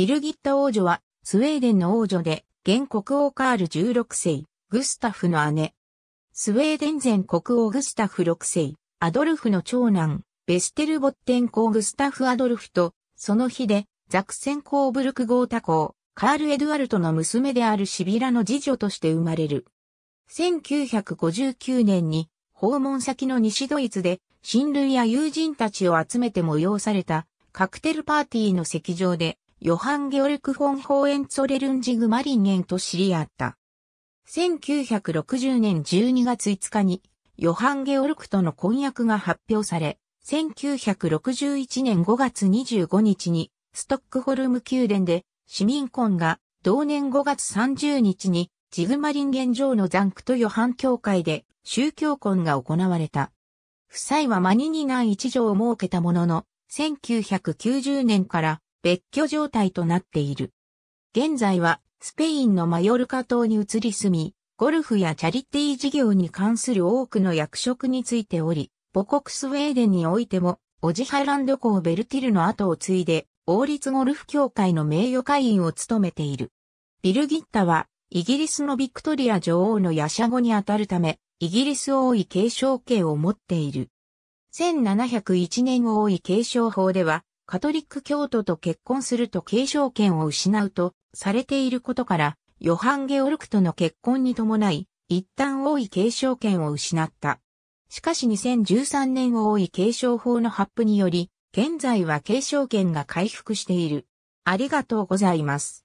ビルギッタ王女は、スウェーデンの王女で、現国王カール16世、グスタフの姉。スウェーデン前国王グスタフ6世、アドルフの長男、ベステルボッテン公グスタフ・アドルフと、その日で、ザクセン公ブルクゴータ公、カール・エドワルトの娘であるシビラの次女として生まれる。1959年に、訪問先の西ドイツで、親類や友人たちを集めて催された、カクテルパーティーの席上で、ヨハン・ゲオルク・フォン・ホーエンツォレルンジグ・マリンゲンと知り合った。1960年12月5日に、ヨハン・ゲオルクとの婚約が発表され、1961年5月25日に、ストックホルム宮殿で、市民婚が、同年5月30日に、ジグマリンゲン城の残クとヨハン教会で、宗教婚が行われた。夫妻はマニニナン一条を設けたものの、1990年から別居状態となっている。現在はスペインのマヨルカ島に移り住み、ゴルフやチャリティー事業に関する多くの役職についており、母国スウェーデンにおいても、オジハランド校ベルティルの後を継いで、王立ゴルフ協会の名誉会員を務めている。ビルギッタは、イギリスのビクトリア女王のヤシャ語にあたるため、イギリス王位継承権を持っている。1701年王位継承法では、カトリック教徒と結婚すると継承権を失うとされていることから、ヨハン・ゲオルクとの結婚に伴い、一旦王位継承権を失った。しかし2013年王位継承法の発布により、現在は継承権が回復している。ありがとうございます。